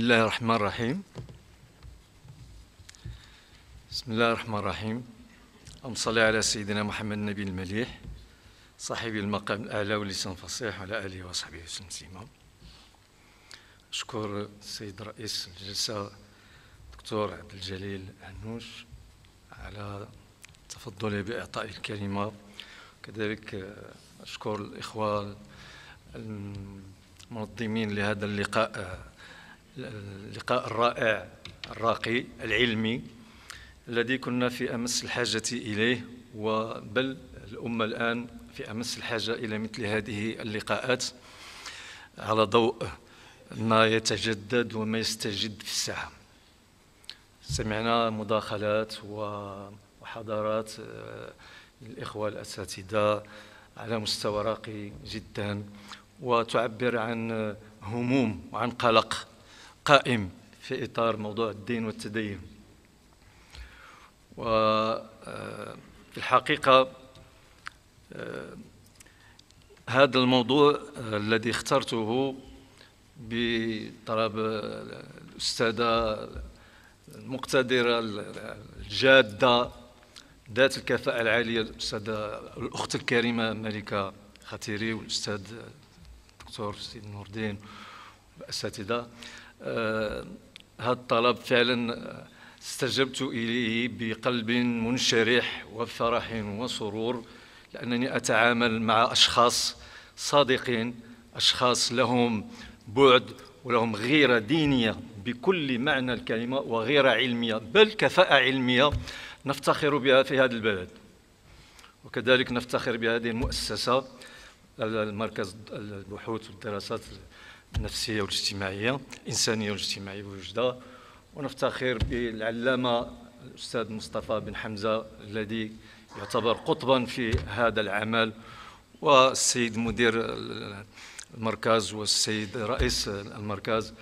بسم الله الرحمن الرحيم بسم الله الرحمن الرحيم أم على سيدنا محمد النبي المليح صاحب المقام الأعلى واللسان الفصيح وعلى آله وصحبه وسلم أشكر السيد رئيس الجلسة الدكتور عبد الجليل عنوش على تفضله بإعطاء الكلمة كذلك أشكر الإخوة المنظمين لهذا اللقاء اللقاء الرائع الراقي العلمي الذي كنا في أمس الحاجة إليه وبل الأمة الآن في أمس الحاجة إلى مثل هذه اللقاءات على ضوء ما يتجدد وما يستجد في الساحة سمعنا مداخلات وحضارات الإخوة آه، الأساتذة على مستوى راقي جدا وتعبر عن هموم وعن قلق قائم في إطار موضوع الدين والتدين وفي الحقيقة آه، هذا الموضوع آه، الذي اخترته بطلب الأستاذة المقتدرة الجادة ذات الكفاءة العالية الأستاذة الأخت الكريمة ملكة ختيري والأستاذ الدكتور سيد نور الدين والأساتذة آه، هذا الطلب فعلا آه، استجبت إليه بقلب منشرح وفرح وسرور لأنني أتعامل مع أشخاص صادقين أشخاص لهم بعد ولهم غيرة دينية بكل معنى الكلمة وغيرة علمية بل كفاءة علمية نفتخر بها في هذا البلد وكذلك نفتخر بهذه المؤسسة المركز البحوث والدراسات النفسيه والاجتماعيه الانسانيه والاجتماعيه بوجدة ونفتخر بالعلامه الاستاذ مصطفى بن حمزه الذي يعتبر قطبا في هذا العمل والسيد مدير المركز والسيد رئيس المركز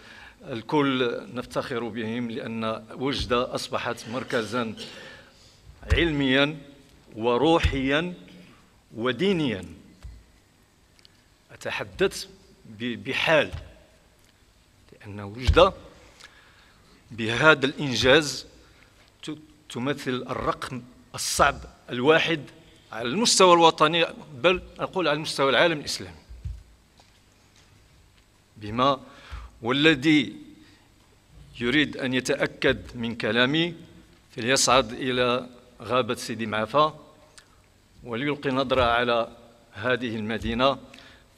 الكل نفتخر بهم لان وجده اصبحت مركزا علميا وروحيا ودينيا اتحدث بحال لأن وجدة بهذا الإنجاز تمثل الرقم الصعب الواحد على المستوى الوطني بل أقول على المستوى العالم الإسلامي بما والذي يريد أن يتأكد من كلامي فليصعد إلى غابة سيدي معافى وليلقي نظرة على هذه المدينة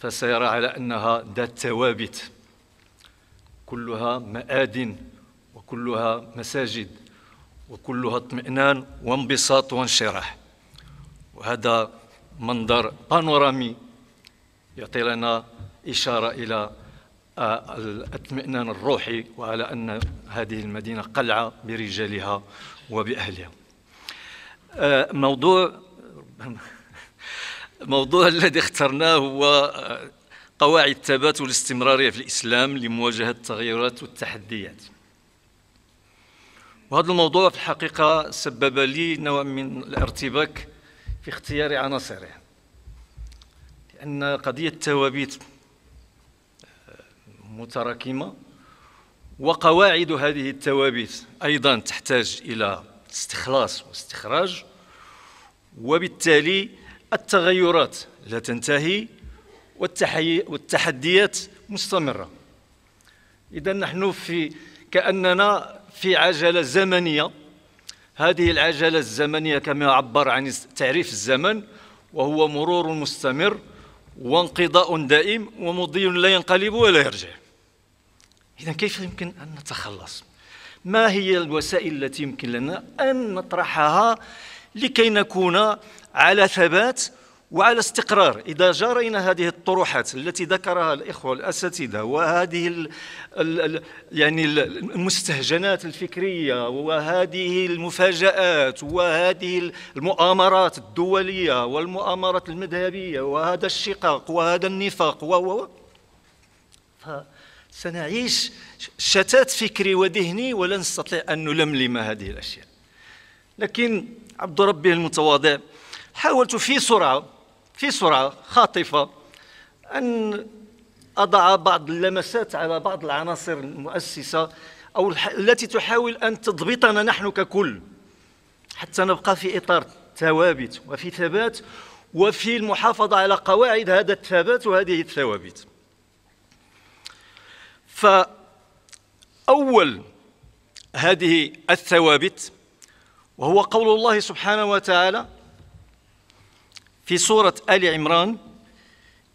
فسيرى على أنها ذات ثوابت كلها مآدن وكلها مساجد وكلها اطمئنان وانبساط وانشراح وهذا منظر بانورامي يعطي لنا إشارة إلى آه، الاطمئنان الروحي وعلى أن هذه المدينة قلعة برجالها وبأهلها آه، موضوع الموضوع الذي اخترناه هو آه، قواعد الثبات والاستمرارية في الإسلام لمواجهة التغيرات والتحديات وهذا الموضوع في الحقيقة سبب لي نوع من الارتباك في اختيار عناصره لأن قضية التوابيت آه، متراكمة وقواعد هذه التوابيت أيضا تحتاج إلى استخلاص واستخراج وبالتالي التغيرات لا تنتهي والتحديات مستمرة إذا نحن في كأننا في عجلة زمنية هذه العجلة الزمنية كما عبر عن تعريف الزمن وهو مرور مستمر وانقضاء دائم ومضي لا ينقلب ولا يرجع إذا كيف يمكن أن نتخلص؟ ما هي الوسائل التي يمكن لنا أن نطرحها لكي نكون على ثبات وعلى استقرار إذا جرينا هذه الطروحات التي ذكرها الإخوة الأساتذة وهذه يعني المستهجنات الفكرية وهذه المفاجآت وهذه المؤامرات الدولية والمؤامرات المذهبية وهذا الشقاق وهذا النفاق و سنعيش شتات فكري وذهني ولا نستطيع أن نلملم هذه الأشياء لكن عبد ربه المتواضع حاولت في سرعة في سرعة خاطفة أن أضع بعض اللمسات على بعض العناصر المؤسسة أو التي تحاول أن تضبطنا نحن ككل حتى نبقى في إطار ثوابت وفي ثبات وفي المحافظة على قواعد هذا الثبات وهذه الثوابت فأول هذه الثوابت وهو قول الله سبحانه وتعالى في سورة آل عمران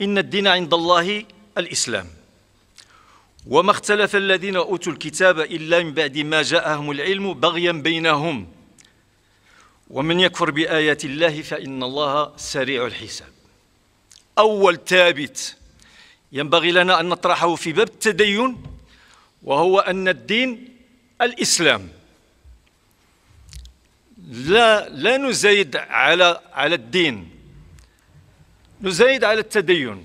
إن الدين عند الله الإسلام وما اختلف الذين أوتوا الكتاب إلا من بعد ما جاءهم العلم بغيا بينهم ومن يكفر بآيات الله فإن الله سريع الحساب أول ثابت ينبغي لنا أن نطرحه في باب التدين وهو أن الدين الإسلام لا لا نزايد على على الدين نزايد على التدين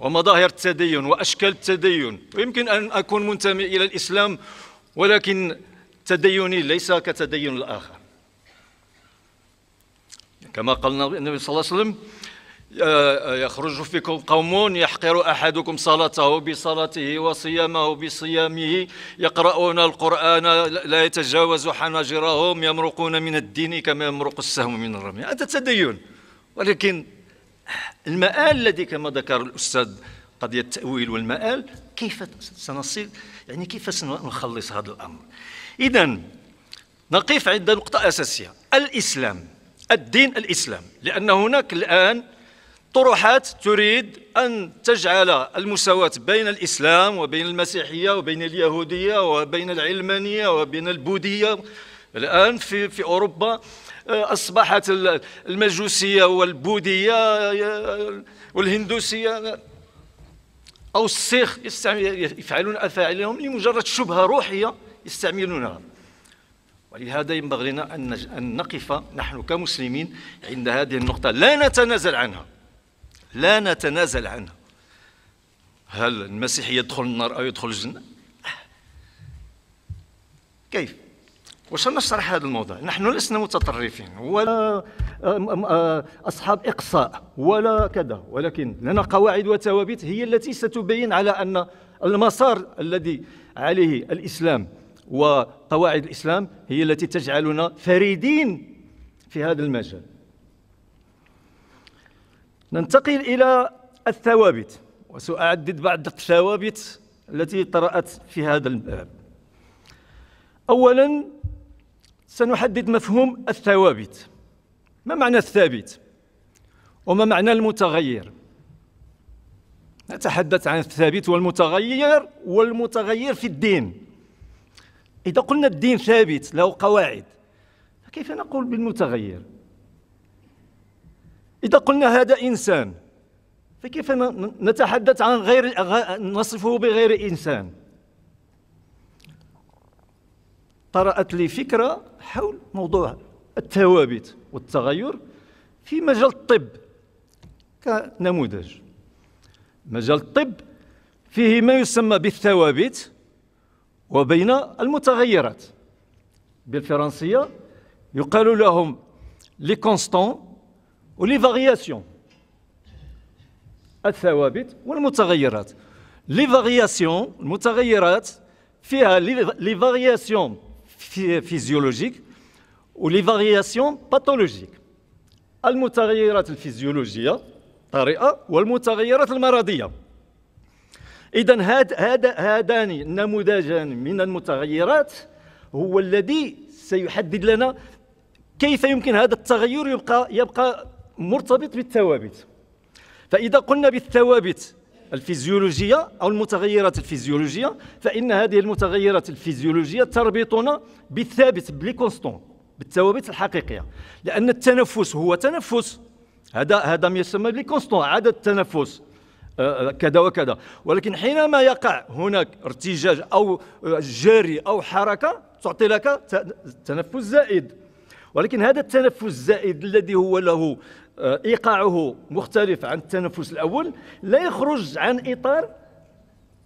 ومظاهر التدين وأشكال التدين ويمكن أن أكون منتمي إلى الإسلام ولكن تديني ليس كتدين الآخر كما قال النبي صلى الله عليه وسلم يخرج فيكم قوم يحقر احدكم صلاته بصلاته وصيامه بصيامه يقرؤون القران لا يتجاوز حناجرهم يمرقون من الدين كما يمرق السهم من الرمي هذا تدين ولكن المآل الذي كما ذكر الأستاذ قضية التأويل والمآل كيف سنصل يعني كيف سنخلص هذا الأمر إذا نقف عند نقطة أساسية الإسلام الدين الإسلام لأن هناك الآن طروحات تريد أن تجعل المساواة بين الإسلام وبين المسيحية وبين اليهودية وبين العلمانية وبين البوذية الآن في, في أوروبا آه، أصبحت المجوسية والبوذية آه، آه، والهندوسية أو السيخ يفعلون أفاعيلهم لمجرد شبهة روحية يستعملونها ولهذا ينبغي لنا أن نقف نحن كمسلمين عند هذه النقطة لا نتنازل عنها لا نتنازل عنها هل المسيح يدخل النار أو يدخل الجنة؟ كيف؟ واش نشرح هذا الموضوع نحن لسنا متطرفين ولا آه، آه، آه، اصحاب اقصاء ولا كذا ولكن لنا قواعد وثوابت هي التي ستبين على ان المسار الذي عليه الاسلام وقواعد الاسلام هي التي تجعلنا فريدين في هذا المجال ننتقل الى الثوابت وساعدد بعض الثوابت التي طرات في هذا الباب اولا سنحدد مفهوم الثوابت ما معنى الثابت وما معنى المتغير نتحدث عن الثابت والمتغير والمتغير في الدين إذا قلنا الدين ثابت له قواعد كيف نقول بالمتغير إذا قلنا هذا إنسان فكيف نتحدث عن غير نصفه بغير إنسان طرأت لي فكرة حول موضوع الثوابت والتغير في مجال الطب كنموذج مجال الطب فيه ما يسمى بالثوابت وبين المتغيرات بالفرنسية يقال لهم لي كونستون ولي فارياسيون الثوابت والمتغيرات لي فارياسيون المتغيرات فيها لي فارياسيون physiologiques ولي فارياسيون باثولوجيك المتغيرات الفيزيولوجيه طريقه والمتغيرات المرضيه اذا هاد هاد هذان النموذجان من المتغيرات هو الذي سيحدد لنا كيف يمكن هذا التغير يبقى يبقى مرتبط بالثوابت فاذا قلنا بالثوابت الفيزيولوجية أو المتغيرات الفيزيولوجية فإن هذه المتغيرات الفيزيولوجية تربطنا بالثابت بلي كونستون بالثوابت الحقيقية لأن التنفس هو تنفس هذا هذا ما يسمى بلي كونستون عدد التنفس آه، آه، كذا وكذا ولكن حينما يقع هناك ارتجاج أو جري أو حركة تعطي لك تنفس زائد ولكن هذا التنفس الزائد الذي هو له آه، ايقاعه مختلف عن التنفس الاول لا يخرج عن اطار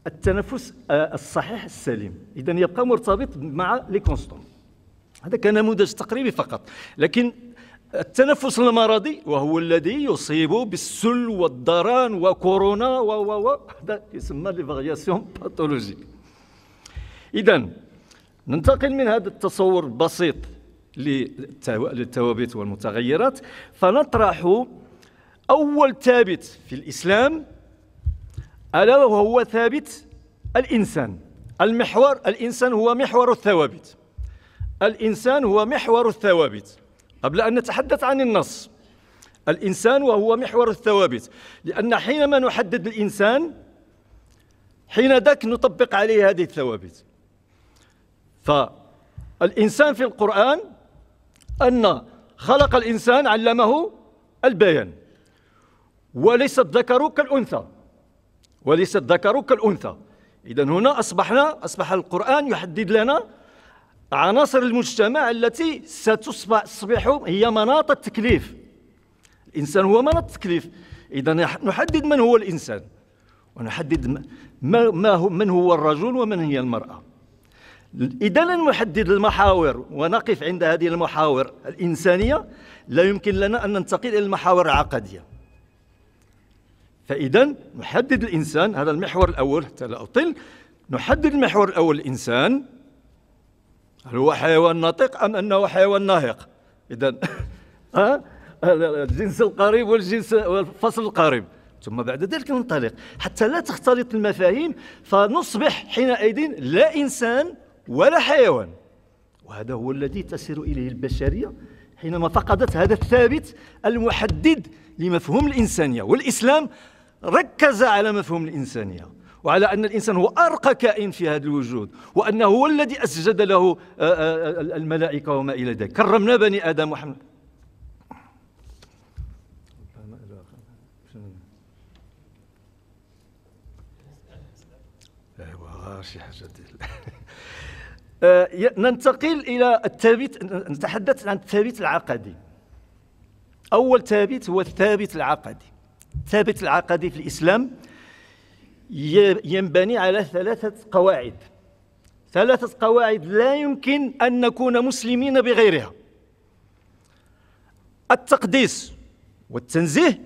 التنفس آه، الصحيح السليم اذا يبقى مرتبط مع لي كونستون هذا نموذج تقريبي فقط لكن التنفس المرضي وهو الذي يصيب بالسل والدران وكورونا و و و هذا يسمى لي فارياسيون باثولوجيك اذا ننتقل من هذا التصور البسيط للثوابت والمتغيرات فنطرح أول ثابت في الإسلام ألا وهو ثابت الإنسان المحور الإنسان هو محور الثوابت الإنسان هو محور الثوابت قبل أن نتحدث عن النص الإنسان وهو محور الثوابت لأن حينما نحدد الإنسان حين ذاك نطبق عليه هذه الثوابت فالإنسان في القرآن أن خلق الإنسان علمه البيان وليس الذكر كالأنثى وليس الذكر كالأنثى إذا هنا أصبحنا أصبح القرآن يحدد لنا عناصر المجتمع التي ستصبح هي مناط التكليف الإنسان هو مناط التكليف إذا نحدد من هو الإنسان ونحدد ما, ما هو من هو الرجل ومن هي المرأة إذا نحدد المحاور ونقف عند هذه المحاور الإنسانية لا يمكن لنا أن ننتقل إلى المحاور العقدية فإذا نحدد الإنسان هذا المحور الأول حتى لا أطل نحدد المحور الأول الإنسان هل هو حيوان ناطق أم أنه حيوان ناهق إذا الجنس القريب والجنس والفصل القريب ثم بعد ذلك ننطلق حتى لا تختلط المفاهيم فنصبح حينئذ لا إنسان ولا حيوان وهذا هو الذي تسير إليه البشرية حينما فقدت هذا الثابت المحدد لمفهوم الإنسانية والإسلام ركز على مفهوم الإنسانية وعلى أن الإنسان هو أرقى كائن في هذا الوجود وأنه هو الذي أسجد له آه، آه، آه، الملائكة وما إلى ذلك كرمنا بني آدم وحمد أيوة، شي حاجة ديال آه، ننتقل إلى الثابت نتحدث عن الثابت العقدي أول ثابت هو الثابت العقدي الثابت العقدي في الإسلام ينبني على ثلاثة قواعد ثلاثة قواعد لا يمكن أن نكون مسلمين بغيرها التقديس والتنزيه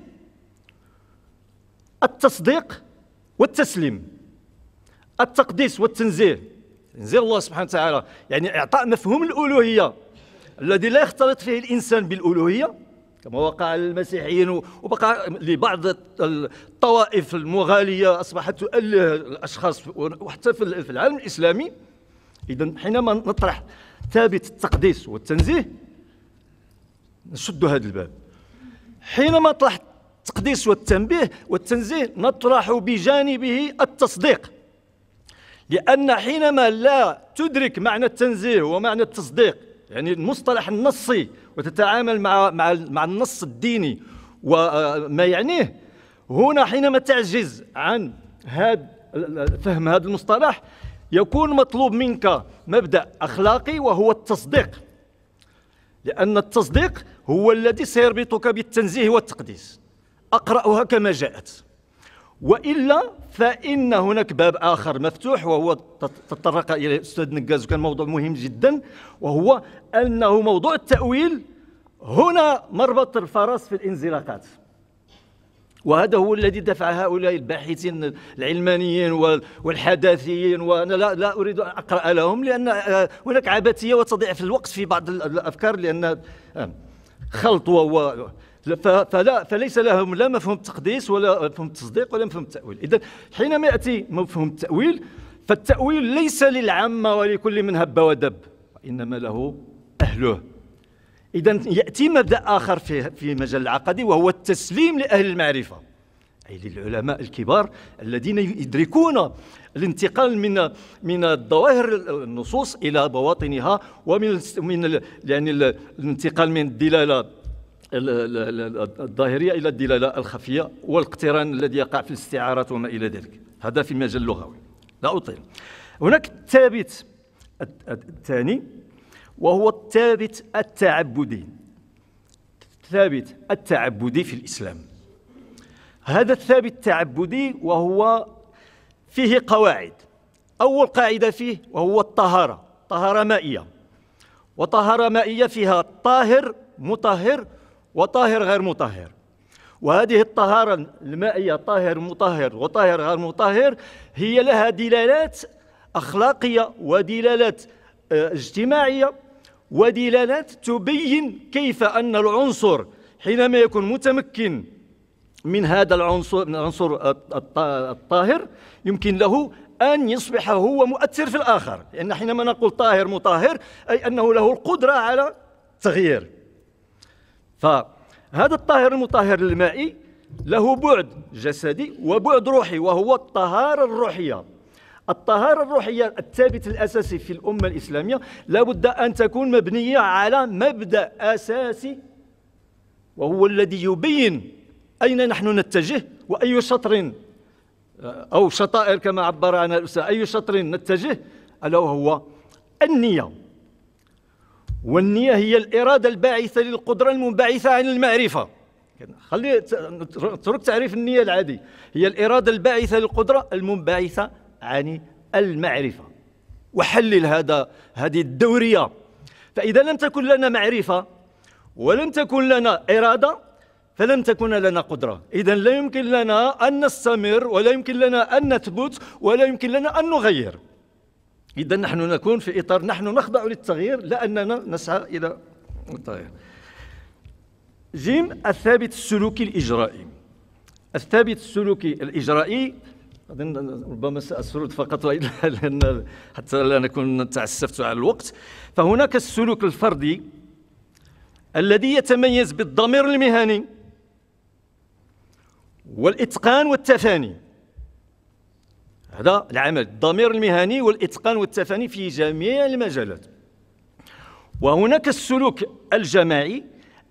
التصديق والتسليم التقديس والتنزيه انزل الله سبحانه وتعالى يعني إعطاء مفهوم الألوهية الذي لا يختلط فيه الإنسان بالألوهية كما وقع للمسيحيين وبقى لبعض الطوائف المغالية أصبحت تؤله الأشخاص وحتى في العالم الإسلامي إذا حينما نطرح ثابت التقديس والتنزيه نشد هذا الباب حينما طرح التقديس والتنبيه والتنزيه نطرح بجانبه التصديق لأن حينما لا تدرك معنى التنزيه ومعنى التصديق يعني المصطلح النصي وتتعامل مع مع مع النص الديني وما آه، يعنيه هنا حينما تعجز عن هذا فهم هذا المصطلح يكون مطلوب منك مبدا اخلاقي وهو التصديق لان التصديق هو الذي سيربطك بالتنزيه والتقديس اقراها كما جاءت والا فان هناك باب اخر مفتوح وهو تطرق اليه الاستاذ نقاز وكان موضوع مهم جدا وهو انه موضوع التاويل هنا مربط الفرس في الانزلاقات وهذا هو الذي دفع هؤلاء الباحثين العلمانيين والحداثيين وانا لا, لا اريد ان اقرا لهم لان آه، هناك عبثيه وتضيع في الوقت في بعض الافكار لان آه، خلط و... فلا فليس لهم لا مفهوم التقديس ولا مفهوم التصديق ولا مفهوم التأويل إذا حينما يأتي مفهوم التأويل فالتأويل ليس للعامة ولكل من هب ودب انما له أهله إذا يأتي مبدأ آخر في في مجال العقدي وهو التسليم لأهل المعرفة أي للعلماء الكبار الذين يدركون الانتقال من من الظواهر النصوص الى بواطنها ومن من يعني الانتقال من الدلاله الظاهريه الى الدلاله الخفيه والاقتران الذي يقع في الاستعارات وما الى ذلك هذا في المجال اللغوي لا اطيل هناك الثابت الثاني وهو الثابت التعبدي الثابت التعبدي في الاسلام هذا الثابت التعبدي وهو فيه قواعد أول قاعدة فيه وهو الطهارة طهارة مائية وطهارة مائية فيها طاهر مطهر وطاهر غير مطهر وهذه الطهارة المائية طاهر مطهر وطاهر غير مطهر هي لها دلالات أخلاقية ودلالات آه، اجتماعية ودلالات تبين كيف أن العنصر حينما يكون متمكن من هذا العنصر من العنصر الطاهر يمكن له أن يصبح هو مؤثر في الآخر لأن حينما نقول طاهر مطهر أي أنه له القدرة على التغيير فهذا الطاهر المطهر المائي له بعد جسدي وبعد روحي وهو الطهارة الروحية الطهارة الروحية الثابت الأساسي في الأمة الإسلامية لابد أن تكون مبنية على مبدأ أساسي وهو الذي يبين أين نحن نتجه وأي شطر أو شطائر كما عبر عنها الأستاذ أي شطر نتجه ألا وهو النية والنية هي الإرادة الباعثة للقدرة المنبعثة عن المعرفة خلي ترك تعريف النية العادي هي الإرادة الباعثة للقدرة المنبعثة عن المعرفة وحلل هذا هذه الدورية فإذا لم تكن لنا معرفة ولم تكن لنا إرادة فلم تكن لنا قدرة إذا لا يمكن لنا أن نستمر ولا يمكن لنا أن نثبت ولا يمكن لنا أن نغير إذا نحن نكون في إطار نحن نخضع للتغيير لأننا نسعى إلى التغيير جيم الثابت السلوكي الإجرائي الثابت السلوكي الإجرائي ربما سأسرد فقط لأن حتى لا نكون تعسفت على الوقت فهناك السلوك الفردي الذي يتميز بالضمير المهني والإتقان والتفاني هذا العمل الضمير المهني والإتقان والتفاني في جميع المجالات وهناك السلوك الجماعي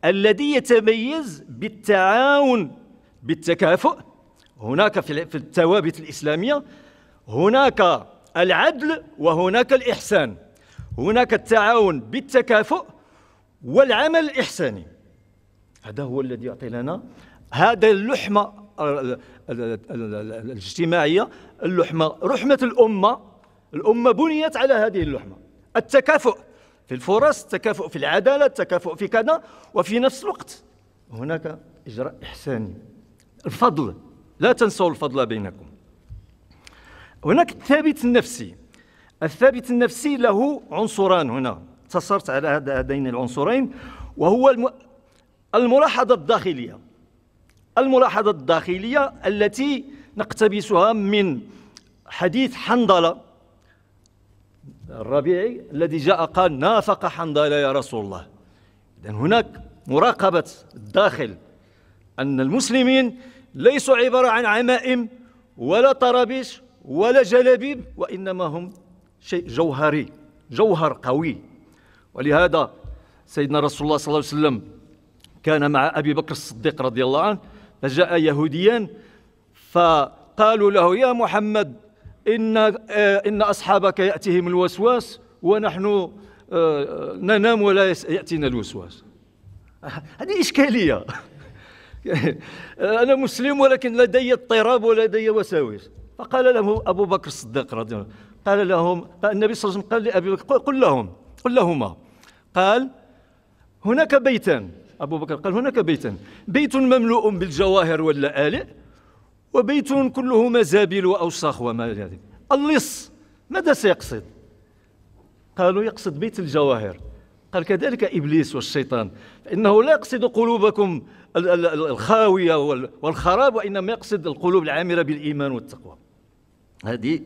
الذي يتميز بالتعاون بالتكافؤ هناك في الثوابت الإسلامية هناك العدل وهناك الإحسان هناك التعاون بالتكافؤ والعمل الإحساني هذا هو الذي يعطي لنا هذا اللحمة الاجتماعية اللحمة رحمة الأمة الأمة بنيت على هذه اللحمة التكافؤ في الفرص التكافؤ في العدالة التكافؤ في كذا وفي نفس الوقت هناك إجراء إحساني الفضل لا تنسوا الفضل بينكم هناك الثابت النفسي الثابت النفسي له عنصران هنا اتصرت على هذين العنصرين وهو الملاحظة الداخلية الملاحظة الداخلية التي نقتبسها من حديث حنظلة الربيعي الذي جاء قال نافق حنظلة يا رسول الله إذن هناك مراقبة الداخل أن المسلمين ليسوا عبارة عن عمائم ولا طرابيش ولا جلابيب وإنما هم شيء جوهري جوهر قوي ولهذا سيدنا رسول الله صلى الله عليه وسلم كان مع أبي بكر الصديق رضي الله عنه فجاء يهوديا فقالوا له يا محمد إن, آه, إن أصحابك يأتيهم الوسواس ونحن آه, ننام ولا يأتينا الوسواس هذه إشكالية أنا مسلم ولكن لدي اضطراب ولدي وساوس فقال له أبو بكر الصديق رضي الله عنه قال لهم النبي صلى الله عليه وسلم قال لأبي بكر قل لهم قل لهما قال هناك بيتان أبو بكر قال هناك بيتا بيت مملوء بالجواهر واللآلئ وبيت كله مزابل وأوساخ وما إلى ذلك اللص ماذا سيقصد قالوا يقصد بيت الجواهر قال كذلك إبليس والشيطان فإنه لا يقصد قلوبكم الخاوية والخراب وإنما يقصد القلوب العامرة بالإيمان والتقوى هذه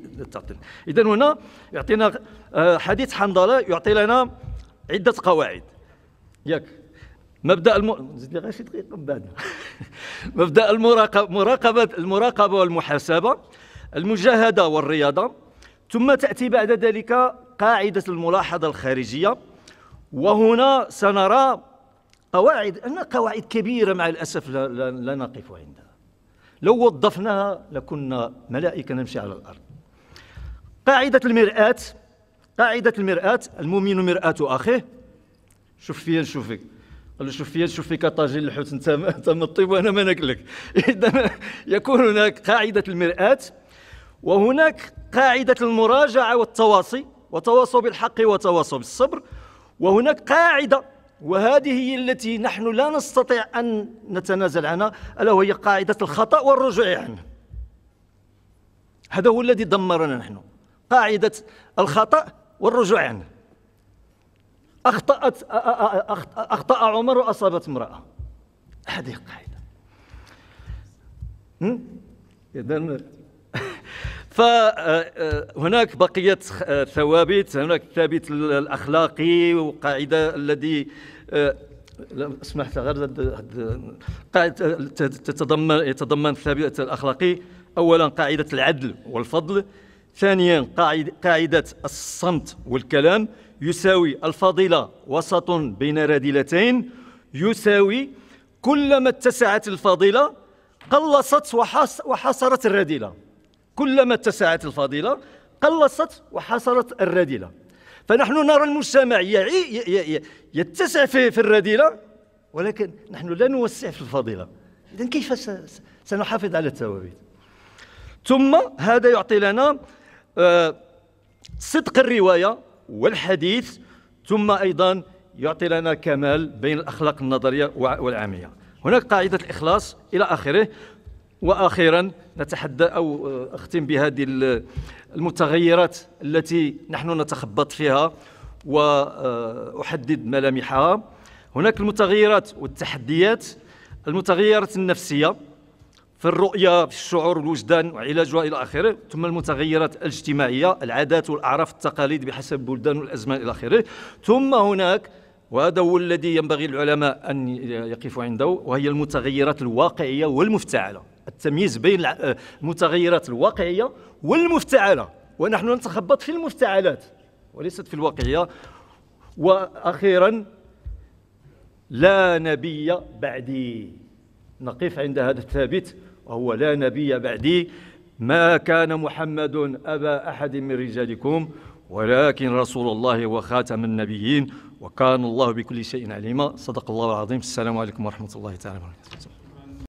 إذا هنا يعطينا آه، حديث حنظلة يعطي لنا عدة قواعد ياك مبدا الم... لي غير شي دقيقه من بعد مبدا المراقبه مراقبه المراقبه والمحاسبه المجاهده والرياضه ثم تاتي بعد ذلك قاعده الملاحظه الخارجيه وهنا سنرى قواعد ان قواعد كبيره مع الاسف لا, لا, لا نقف عندها لو وظفناها لكنا ملائكه نمشي على الارض قاعده المراه قاعده المراه المؤمن مراه اخيه شوف فيا نشوفك قال له شوف فيا شوف فيك طاجين الحوت انت انت الطيب وانا ما ناكلك اذا يكون هناك قاعده المراه وهناك قاعده المراجعه والتواصي وتواصوا بالحق وتواصوا بالصبر وهناك قاعده وهذه هي التي نحن لا نستطيع ان نتنازل عنها الا وهي قاعده الخطا والرجوع عنه هذا هو الذي دمرنا نحن قاعده الخطا والرجوع عنه أخطأت أخطأ عمر وأصابت امرأة هذه قاعدة إذا فهناك بقية ثوابت هناك ثابت الأخلاقي وقاعدة الذي لو سمحت غير قاعدة تتضمن يتضمن الثابت الأخلاقي أولا قاعدة العدل والفضل ثانيا قاعدة الصمت والكلام يساوي الفاضلة وسط بين راديلتين يساوي كلما اتسعت الفاضلة قلصت وحصرت الراديلة كلما اتسعت الفاضلة قلصت وحصرت الراديلة فنحن نرى المجتمع يتسع في الرذيلة ولكن نحن لا نوسع في الفاضلة إذا كيف سنحافظ على الثوابت ثم هذا يعطي لنا آه، صدق الرواية والحديث ثم أيضا يعطي لنا كمال بين الأخلاق النظرية والعامية هناك قاعدة الإخلاص إلى آخره واخيرا نتحدى او آه، اختم بهذه المتغيرات التي نحن نتخبط فيها واحدد آه، ملامحها هناك المتغيرات والتحديات المتغيرات النفسيه في الرؤيه في الشعور الوجدان وعلاجها الى اخره ثم المتغيرات الاجتماعيه العادات والاعراف التقاليد بحسب البلدان والازمان الى اخره ثم هناك وهذا هو الذي ينبغي العلماء ان يقفوا عنده وهي المتغيرات الواقعيه والمفتعله التمييز بين المتغيرات الواقعيه والمفتعله ونحن نتخبط في المفتعلات وليست في الواقعيه واخيرا لا نبي بعدي نقف عند هذا الثابت وهو لا نبي بعدي ما كان محمد أبا أحد من رجالكم ولكن رسول الله وخاتم النبيين وكان الله بكل شيء عليما صدق الله العظيم السلام عليكم ورحمة الله تعالى وبركاته